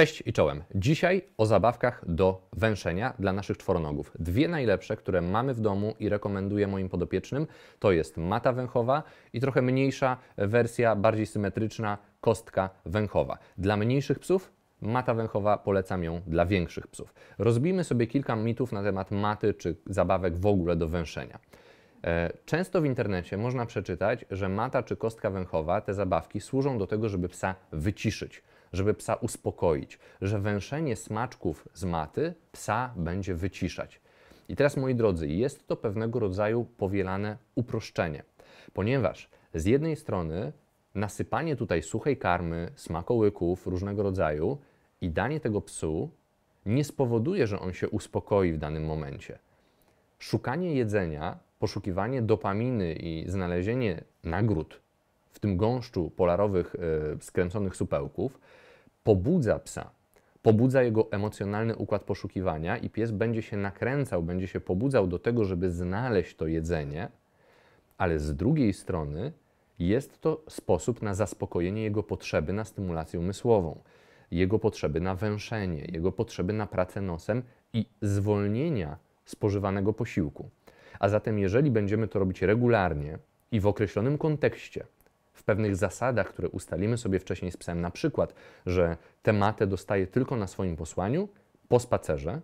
Cześć i czołem. Dzisiaj o zabawkach do węszenia dla naszych czworonogów. Dwie najlepsze, które mamy w domu i rekomenduję moim podopiecznym, to jest mata węchowa i trochę mniejsza wersja, bardziej symetryczna, kostka węchowa. Dla mniejszych psów Mata węchowa polecam ją dla większych psów. Rozbijmy sobie kilka mitów na temat maty czy zabawek w ogóle do węszenia. E, często w internecie można przeczytać, że mata czy kostka węchowa, te zabawki służą do tego, żeby psa wyciszyć żeby psa uspokoić, że węszenie smaczków z maty psa będzie wyciszać. I teraz, moi drodzy, jest to pewnego rodzaju powielane uproszczenie, ponieważ z jednej strony nasypanie tutaj suchej karmy, smakołyków różnego rodzaju i danie tego psu nie spowoduje, że on się uspokoi w danym momencie. Szukanie jedzenia, poszukiwanie dopaminy i znalezienie nagród w tym gąszczu polarowych e, skręconych supełków pobudza psa. Pobudza jego emocjonalny układ poszukiwania i pies będzie się nakręcał, będzie się pobudzał do tego, żeby znaleźć to jedzenie, ale z drugiej strony jest to sposób na zaspokojenie jego potrzeby na stymulację umysłową, jego potrzeby na węszenie, jego potrzeby na pracę nosem i zwolnienia spożywanego posiłku. A zatem, jeżeli będziemy to robić regularnie i w określonym kontekście, w pewnych zasadach, które ustalimy sobie wcześniej z psem, na przykład, że tematę dostaje tylko na swoim posłaniu, po spacerze,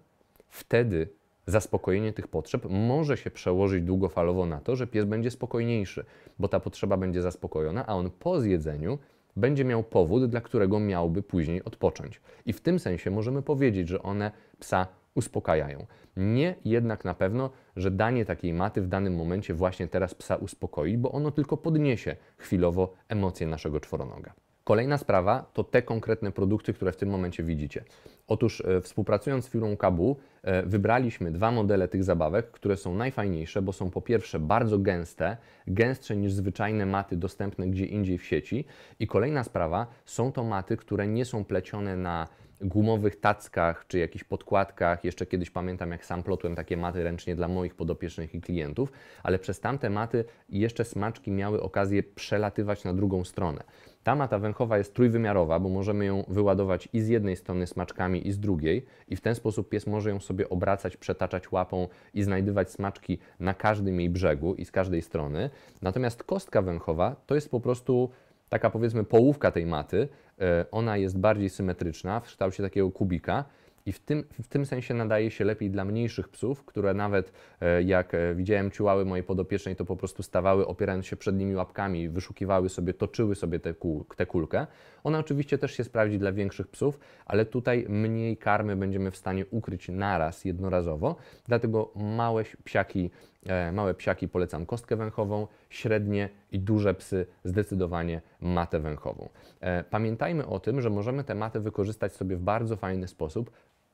wtedy zaspokojenie tych potrzeb może się przełożyć długofalowo na to, że pies będzie spokojniejszy, bo ta potrzeba będzie zaspokojona, a on po zjedzeniu będzie miał powód, dla którego miałby później odpocząć. I w tym sensie możemy powiedzieć, że one psa uspokajają. Nie jednak na pewno, że danie takiej maty w danym momencie właśnie teraz psa uspokoi, bo ono tylko podniesie chwilowo emocje naszego czworonoga. Kolejna sprawa to te konkretne produkty, które w tym momencie widzicie. Otóż e, współpracując z firmą Kabu, e, wybraliśmy dwa modele tych zabawek, które są najfajniejsze, bo są po pierwsze bardzo gęste, gęstsze niż zwyczajne maty dostępne gdzie indziej w sieci. I kolejna sprawa, są to maty, które nie są plecione na gumowych tackach czy jakichś podkładkach. Jeszcze kiedyś pamiętam, jak sam plotłem takie maty ręcznie dla moich podopiecznych i klientów, ale przez tamte maty jeszcze smaczki miały okazję przelatywać na drugą stronę. Ta mata węchowa jest trójwymiarowa, bo możemy ją wyładować i z jednej strony smaczkami, i z drugiej, i w ten sposób pies może ją sobie obracać, przetaczać łapą i znajdywać smaczki na każdym jej brzegu i z każdej strony. Natomiast kostka węchowa to jest po prostu taka powiedzmy połówka tej maty, E, ona jest bardziej symetryczna, w kształcie takiego kubika. I w tym, w tym sensie nadaje się lepiej dla mniejszych psów, które nawet e, jak e, widziałem ciułały mojej podopiecznej, to po prostu stawały opierając się przednimi łapkami, wyszukiwały sobie, toczyły sobie tę kul kulkę. Ona oczywiście też się sprawdzi dla większych psów, ale tutaj mniej karmy będziemy w stanie ukryć naraz, jednorazowo. Dlatego małe psiaki E, małe psiaki polecam kostkę węchową, średnie i duże psy zdecydowanie matę węchową. E, pamiętajmy o tym, że możemy tę matę wykorzystać sobie w bardzo fajny sposób,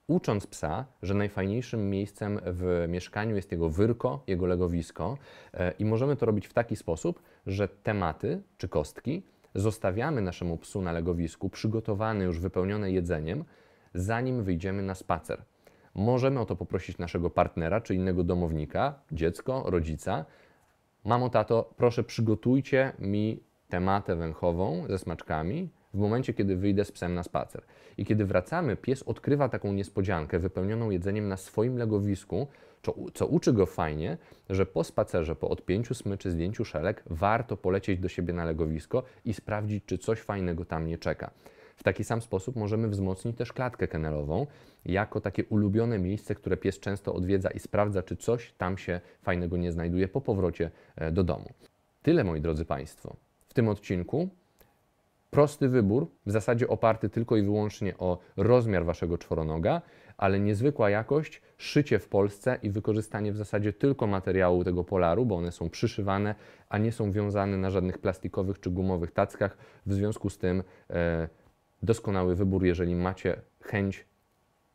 ucząc psa, że najfajniejszym miejscem w mieszkaniu jest jego wyrko, jego legowisko e, i możemy to robić w taki sposób, że tematy czy kostki zostawiamy naszemu psu na legowisku przygotowane już wypełnione jedzeniem, zanim wyjdziemy na spacer. Możemy o to poprosić naszego partnera czy innego domownika, dziecko, rodzica. Mamo, tato, proszę przygotujcie mi tematę węchową ze smaczkami w momencie, kiedy wyjdę z psem na spacer. I kiedy wracamy, pies odkrywa taką niespodziankę wypełnioną jedzeniem na swoim legowisku, co, uczy go fajnie, że po spacerze, po odpięciu smyczy, zdjęciu szelek, warto polecieć do siebie na legowisko i sprawdzić, czy coś fajnego tam nie czeka. W taki sam sposób możemy wzmocnić też klatkę kennelową jako takie ulubione miejsce, które pies często odwiedza i sprawdza, czy coś tam się fajnego nie znajduje po powrocie e, do domu. Tyle, moi drodzy Państwo, w tym odcinku. Prosty wybór, w zasadzie oparty tylko i wyłącznie o rozmiar waszego czworonoga, ale niezwykła jakość, szycie w Polsce i wykorzystanie w zasadzie tylko materiału tego polaru, bo one są przyszywane, a nie są wiązane na żadnych plastikowych czy gumowych tackach. W związku z tym e, doskonały wybór, jeżeli macie chęć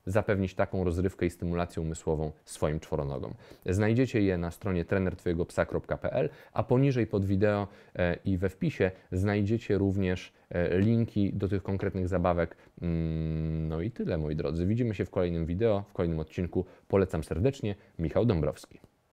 zapewnić taką rozrywkę i stymulację umysłową swoim czworonogom. Znajdziecie je na stronie trenertwojegopsa.pl, a poniżej pod wideo e, i we wpisie znajdziecie również e, linki do tych konkretnych zabawek. Mm, no i tyle, moi drodzy. Widzimy się w kolejnym wideo, w kolejnym odcinku. Polecam serdecznie. Michał Dąbrowski.